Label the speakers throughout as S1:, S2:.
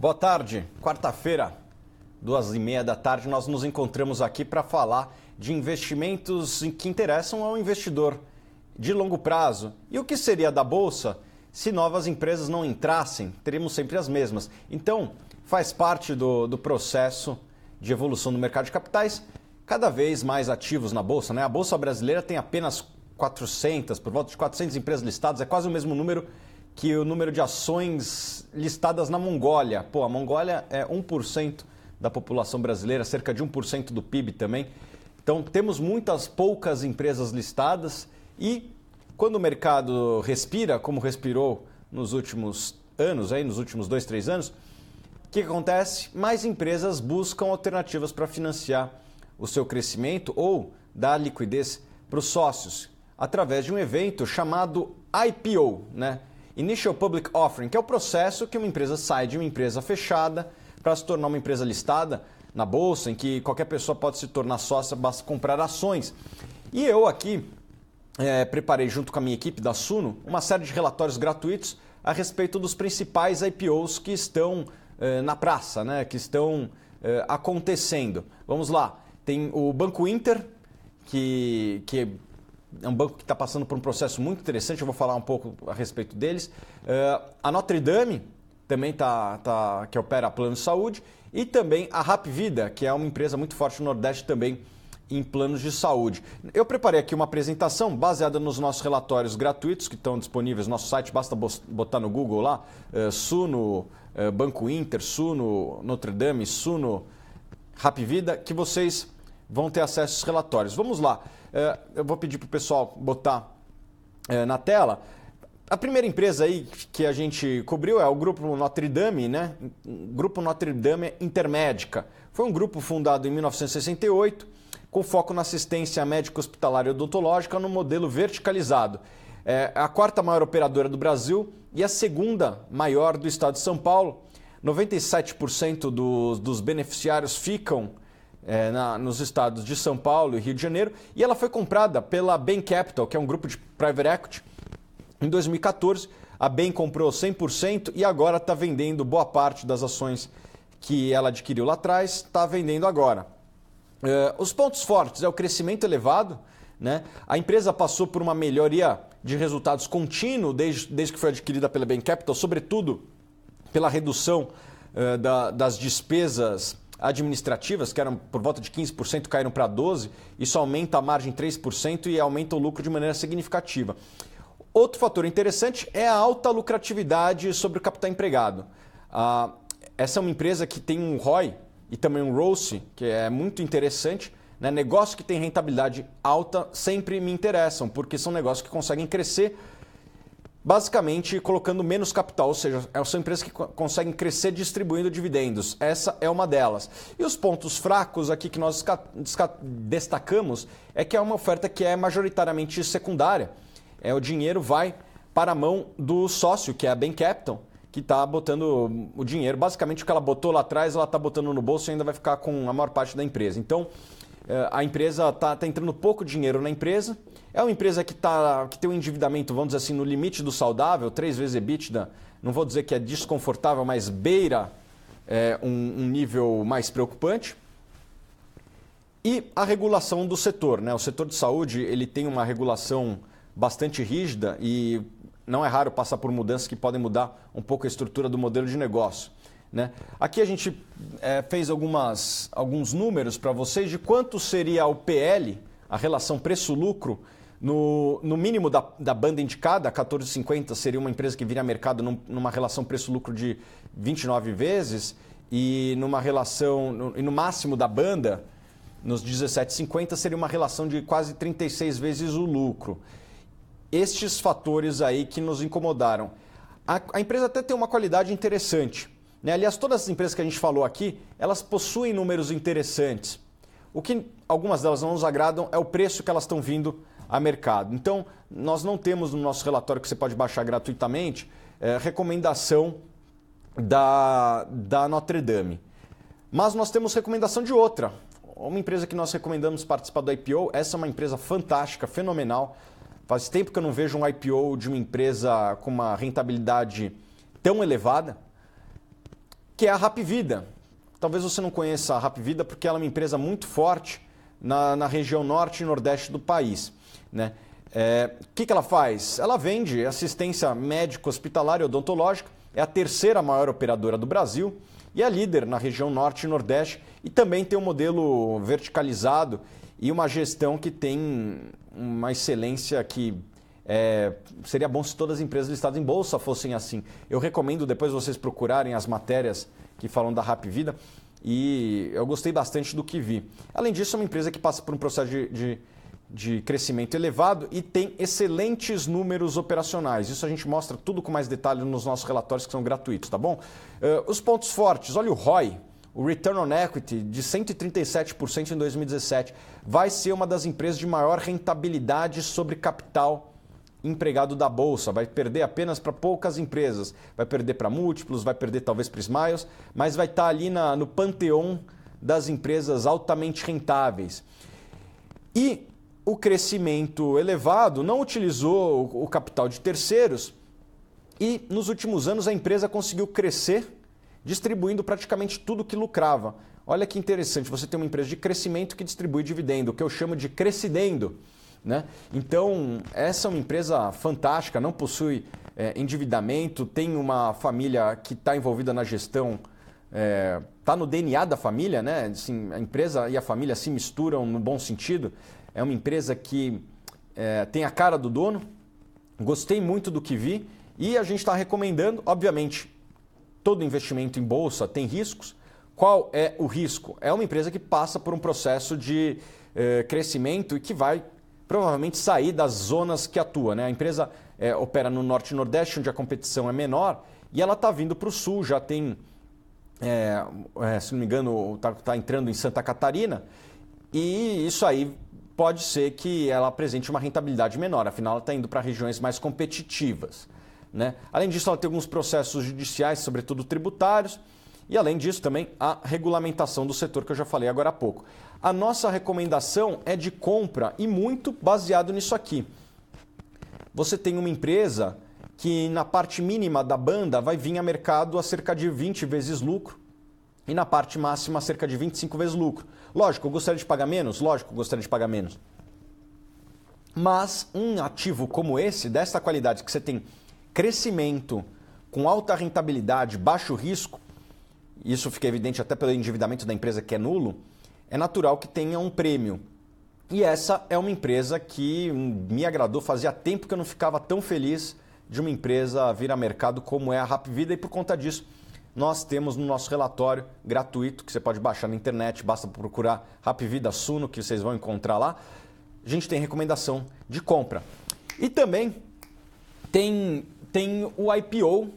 S1: Boa tarde, quarta-feira, duas e meia da tarde, nós nos encontramos aqui para falar de investimentos que interessam ao investidor de longo prazo. E o que seria da Bolsa se novas empresas não entrassem? Teríamos sempre as mesmas. Então, faz parte do, do processo de evolução do mercado de capitais, cada vez mais ativos na Bolsa. Né? A Bolsa brasileira tem apenas 400, por volta de 400 empresas listadas, é quase o mesmo número que o número de ações listadas na Mongólia. Pô, a Mongólia é 1% da população brasileira, cerca de 1% do PIB também. Então, temos muitas poucas empresas listadas e quando o mercado respira, como respirou nos últimos anos, aí, nos últimos dois, três anos, o que acontece? Mais empresas buscam alternativas para financiar o seu crescimento ou dar liquidez para os sócios através de um evento chamado IPO, né? Initial Public Offering, que é o processo que uma empresa sai de uma empresa fechada para se tornar uma empresa listada na bolsa, em que qualquer pessoa pode se tornar sócia, basta comprar ações. E eu aqui é, preparei, junto com a minha equipe da Suno, uma série de relatórios gratuitos a respeito dos principais IPOs que estão é, na praça, né? que estão é, acontecendo. Vamos lá, tem o Banco Inter, que, que é um banco que está passando por um processo muito interessante, eu vou falar um pouco a respeito deles. Uh, a Notre Dame, também tá, tá, que opera plano de saúde, e também a Rap Vida, que é uma empresa muito forte no Nordeste também em planos de saúde. Eu preparei aqui uma apresentação baseada nos nossos relatórios gratuitos que estão disponíveis no nosso site, basta botar no Google lá, uh, Suno, uh, Banco Inter, Suno, Notre Dame, Suno, Rap Vida, que vocês vão ter acesso aos relatórios. Vamos lá. É, eu vou pedir para o pessoal botar é, na tela. A primeira empresa aí que a gente cobriu é o Grupo Notre Dame, né? Grupo Notre Dame Intermédica. Foi um grupo fundado em 1968, com foco na assistência médico-hospitalar e odontológica no modelo verticalizado. É a quarta maior operadora do Brasil e a segunda maior do estado de São Paulo. 97% dos, dos beneficiários ficam é, na, nos estados de São Paulo e Rio de Janeiro, e ela foi comprada pela Bain Capital, que é um grupo de private equity. Em 2014, a Bain comprou 100% e agora está vendendo boa parte das ações que ela adquiriu lá atrás, está vendendo agora. É, os pontos fortes é o crescimento elevado, né? a empresa passou por uma melhoria de resultados contínuo desde, desde que foi adquirida pela Bain Capital, sobretudo pela redução é, da, das despesas administrativas, que eram por volta de 15%, caíram para 12%. Isso aumenta a margem 3% e aumenta o lucro de maneira significativa. Outro fator interessante é a alta lucratividade sobre o capital empregado. Ah, essa é uma empresa que tem um ROI e também um ROCE, que é muito interessante. Né? Negócios que têm rentabilidade alta sempre me interessam, porque são negócios que conseguem crescer basicamente colocando menos capital, ou seja, é, são empresas que conseguem crescer distribuindo dividendos. Essa é uma delas. E os pontos fracos aqui que nós destacamos é que é uma oferta que é majoritariamente secundária. É o dinheiro vai para a mão do sócio, que é a Ben Capital, que está botando o dinheiro. Basicamente, o que ela botou lá atrás, ela está botando no bolso e ainda vai ficar com a maior parte da empresa. Então, eh, a empresa está tá entrando pouco dinheiro na empresa, é uma empresa que, tá, que tem um endividamento, vamos dizer assim, no limite do saudável, três vezes EBITDA, não vou dizer que é desconfortável, mas beira é, um, um, nível mais preocupante. E a regulação do setor. Né? O setor de saúde ele tem uma regulação bastante rígida e não é raro passar por mudanças que podem mudar um pouco a estrutura do modelo de negócio. Né? Aqui a gente é, fez algumas, alguns números para vocês de quanto seria o PL, a relação preço-lucro, no, no mínimo da, da banda indicada, 14,50 seria uma empresa que viria a mercado num, numa relação preço-lucro de 29 vezes e numa relação, no, e no máximo da banda, nos 17,50 seria uma relação de quase 36 vezes o lucro. Estes fatores aí que nos incomodaram. a, a empresa até tem uma qualidade interessante né? Aliás, todas as empresas que a gente falou aqui, elas possuem números interessantes. O que algumas delas não nos agradam é o preço que elas estão vindo a mercado. Então, nós não temos no nosso relatório que você pode baixar gratuitamente é, recomendação da, da Notre Dame. Mas nós temos recomendação de outra. Uma empresa que nós recomendamos participar do IPO. Essa é uma empresa fantástica, fenomenal. Faz tempo que eu não vejo um IPO de uma empresa com uma rentabilidade tão elevada que é a Rap Vida. Talvez você não conheça a Rap Vida porque ela é uma empresa muito forte na, na região norte e nordeste do país. Né? O é, que, que ela faz? Ela vende assistência médico-hospitalar e odontológica, é a terceira maior operadora do Brasil e é líder na região norte e nordeste e também tem um modelo verticalizado e uma gestão que tem uma excelência que é, seria bom se todas as empresas listadas em bolsa fossem assim. Eu recomendo depois vocês procurarem as matérias que falam da Rap Vida e eu gostei bastante do que vi. Além disso, é uma empresa que passa por um processo de, de, de crescimento elevado e tem excelentes números operacionais. Isso a gente mostra tudo com mais detalhe nos nossos relatórios que são gratuitos, tá bom? Uh, os pontos fortes, olha o ROI, o Return on Equity de 137% em 2017, vai ser uma das empresas de maior rentabilidade sobre capital empregado da bolsa, vai perder apenas para poucas empresas, vai perder para múltiplos, vai perder talvez para Smiles, mas vai estar tá ali na, no panteão das empresas altamente rentáveis. E o crescimento elevado não utilizou o capital de terceiros e nos últimos anos a empresa conseguiu crescer distribuindo praticamente tudo que lucrava. Olha que interessante, você tem uma empresa de crescimento que distribui dividendo, o que eu chamo de crescidendo. Né? Então, essa é uma empresa fantástica, não possui é, endividamento, tem uma família que está envolvida na gestão, está é, tá no DNA da família, né? Assim, a empresa e a família se misturam no bom sentido. É uma empresa que é, tem a cara do dono, gostei muito do que vi e a gente está recomendando, obviamente, todo investimento em bolsa tem riscos. Qual é o risco? É uma empresa que passa por um processo de é, crescimento e que vai provavelmente sair das zonas que atua. Né? A empresa é, opera no Norte e Nordeste, onde a competição é menor, e ela está vindo para o Sul, já tem, é, é, se não me engano, está tá entrando em Santa Catarina, e isso aí pode ser que ela apresente uma rentabilidade menor, afinal ela está indo para regiões mais competitivas. Né? Além disso, ela tem alguns processos judiciais, sobretudo tributários, e além disso, também a regulamentação do setor que eu já falei agora há pouco. A nossa recomendação é de compra e muito baseado nisso aqui. Você tem uma empresa que na parte mínima da banda vai vir a mercado a cerca de 20 vezes lucro e na parte máxima a cerca de 25 vezes lucro. Lógico, eu gostaria de pagar menos? Lógico, eu gostaria de pagar menos. Mas um ativo como esse, desta qualidade, que você tem crescimento com alta rentabilidade, baixo risco, isso fica evidente até pelo endividamento da empresa que é nulo, é natural que tenha um prêmio. E essa é uma empresa que me agradou, fazia tempo que eu não ficava tão feliz de uma empresa vir a mercado como é a Rapvida e por conta disso nós temos no nosso relatório gratuito que você pode baixar na internet, basta procurar Rapvida Suno que vocês vão encontrar lá. A gente tem recomendação de compra. E também tem tem o IPO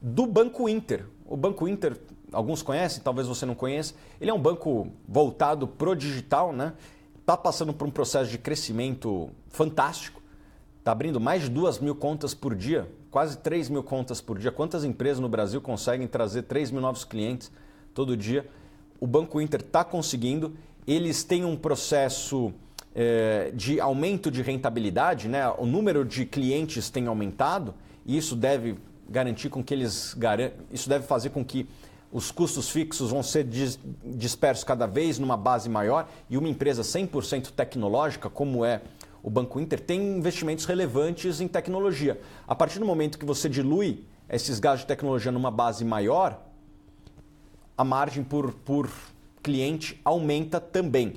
S1: do Banco Inter. O Banco Inter, alguns conhecem, talvez você não conheça, ele é um banco voltado pro digital, né? Está passando por um processo de crescimento fantástico, está abrindo mais de 2 mil contas por dia, quase 3 mil contas por dia. Quantas empresas no Brasil conseguem trazer 3 mil novos clientes todo dia? O Banco Inter está conseguindo, eles têm um processo eh, de aumento de rentabilidade, né? o número de clientes tem aumentado, e isso deve garantir com que eles Isso deve fazer com que os custos fixos vão ser dispersos cada vez numa base maior e uma empresa 100% tecnológica, como é o Banco Inter, tem investimentos relevantes em tecnologia. A partir do momento que você dilui esses gastos de tecnologia numa base maior, a margem por, por cliente aumenta também.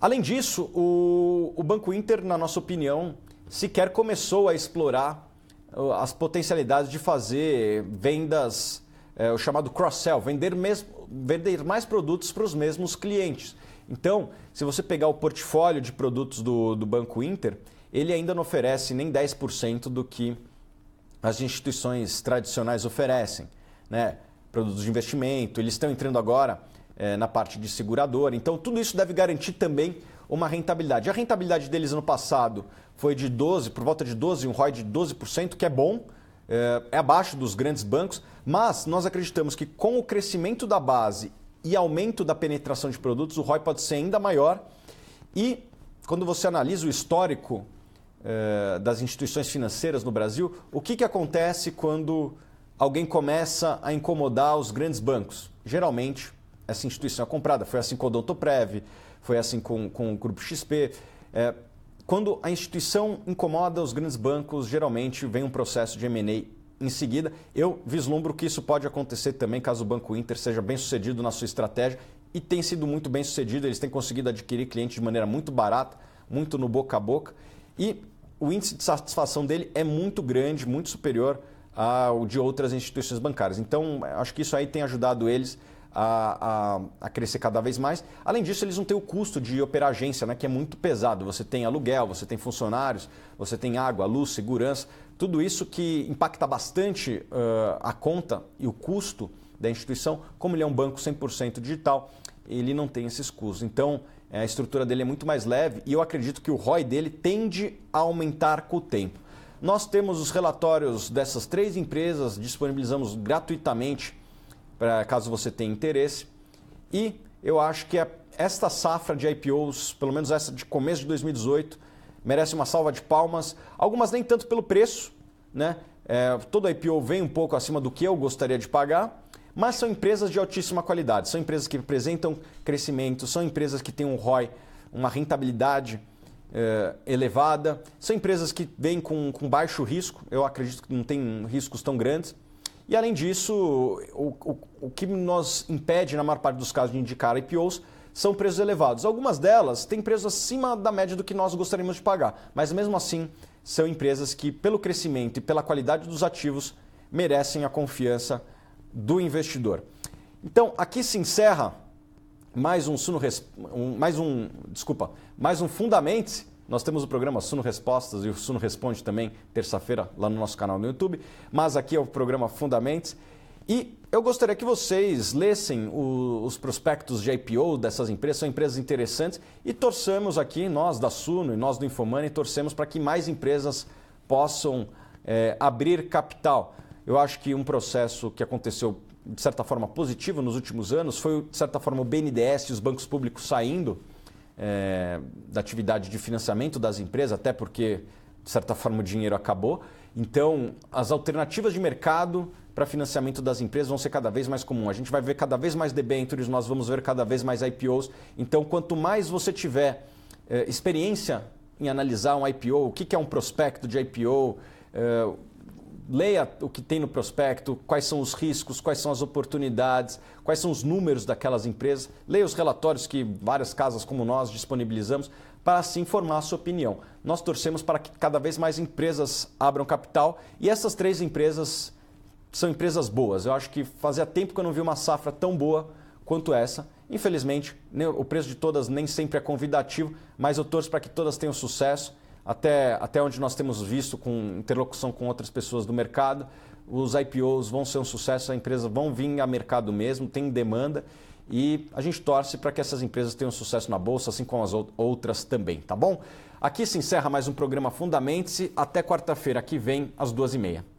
S1: Além disso, o, o Banco Inter, na nossa opinião, sequer começou a explorar as potencialidades de fazer vendas, é, o chamado cross-sell, vender, mesmo, vender mais produtos para os mesmos clientes. Então, se você pegar o portfólio de produtos do, do Banco Inter, ele ainda não oferece nem 10% do que as instituições tradicionais oferecem. Né? Produtos de investimento, eles estão entrando agora é, na parte de seguradora. Então, tudo isso deve garantir também uma rentabilidade. A rentabilidade deles no passado foi de 12, por volta de 12, um ROI de 12%, que é bom, eh, é abaixo dos grandes bancos, mas nós acreditamos que com o crescimento da base e aumento da penetração de produtos, o ROI pode ser ainda maior. E quando você analisa o histórico eh, das instituições financeiras no Brasil, o que, que acontece quando alguém começa a incomodar os grandes bancos? Geralmente, essa instituição é comprada. Foi assim com o Prev, foi assim com, com o Grupo XP. É, quando a instituição incomoda os grandes bancos, geralmente vem um processo de M&A em seguida. Eu vislumbro que isso pode acontecer também caso o Banco Inter seja bem sucedido na sua estratégia e tem sido muito bem sucedido. Eles têm conseguido adquirir clientes de maneira muito barata, muito no boca a boca. E o índice de satisfação dele é muito grande, muito superior ao de outras instituições bancárias. Então, acho que isso aí tem ajudado eles a, a, a, crescer cada vez mais. Além disso, eles não têm o custo de operar agência, né, que é muito pesado. Você tem aluguel, você tem funcionários, você tem água, luz, segurança, tudo isso que impacta bastante uh, a conta e o custo da instituição. Como ele é um banco 100% digital, ele não tem esses custos. Então, a estrutura dele é muito mais leve e eu acredito que o ROI dele tende a aumentar com o tempo. Nós temos os relatórios dessas três empresas, disponibilizamos gratuitamente pra, caso você tenha interesse. E eu acho que a, esta safra de IPOs, pelo menos essa de começo de 2018, merece uma salva de palmas. Algumas nem tanto pelo preço, né? É, todo IPO vem um pouco acima do que eu gostaria de pagar, mas são empresas de altíssima qualidade, são empresas que apresentam crescimento, são empresas que têm um ROI, uma rentabilidade é, elevada, são empresas que vêm com, com baixo risco, eu acredito que não tem riscos tão grandes. E além disso, o, o, o que nos impede, na maior parte dos casos, de indicar IPOs são preços elevados. Algumas delas têm preços acima da média do que nós gostaríamos de pagar, mas mesmo assim são empresas que, pelo crescimento e pela qualidade dos ativos, merecem a confiança do investidor. Então, aqui se encerra mais um, fundamento. mais um, desculpa, mais um nós temos o programa Suno Respostas e o Suno Responde também, terça-feira, lá no nosso canal no YouTube. Mas aqui é o programa Fundamentos. E eu gostaria que vocês lessem o, os prospectos de IPO dessas empresas, são empresas interessantes, e torcemos aqui, nós da Suno e nós do Infomani, torcemos para que mais empresas possam é, abrir capital. Eu acho que um processo que aconteceu de certa forma positivo nos últimos anos foi, de certa forma, o BNDES e os bancos públicos saindo é, da atividade de financiamento das empresas, até porque, de certa forma, o dinheiro acabou. Então, as alternativas de mercado para financiamento das empresas vão ser cada vez mais comum. A gente vai ver cada vez mais debêntures, nós vamos ver cada vez mais IPOs. Então, quanto mais você tiver é, experiência em analisar um IPO, o que, é um prospecto de IPO, é, leia o que tem no prospecto, quais são os riscos, quais são as oportunidades, quais são os números daquelas empresas, leia os relatórios que várias casas como nós disponibilizamos para se informar a sua opinião. Nós torcemos para que cada vez mais empresas abram capital e essas três empresas são empresas boas. Eu acho que fazia tempo que eu não vi uma safra tão boa quanto essa. Infelizmente, o preço de todas nem sempre é convidativo, mas eu torço para que todas tenham sucesso até, até onde nós temos visto com interlocução com outras pessoas do mercado, os IPOs vão ser um sucesso, a empresa vão vir a mercado mesmo, tem demanda e a gente torce para que essas empresas tenham sucesso na bolsa, assim como as outras também, tá bom? Aqui se encerra mais um programa Fundamente-se. Até quarta-feira que vem, às duas e meia.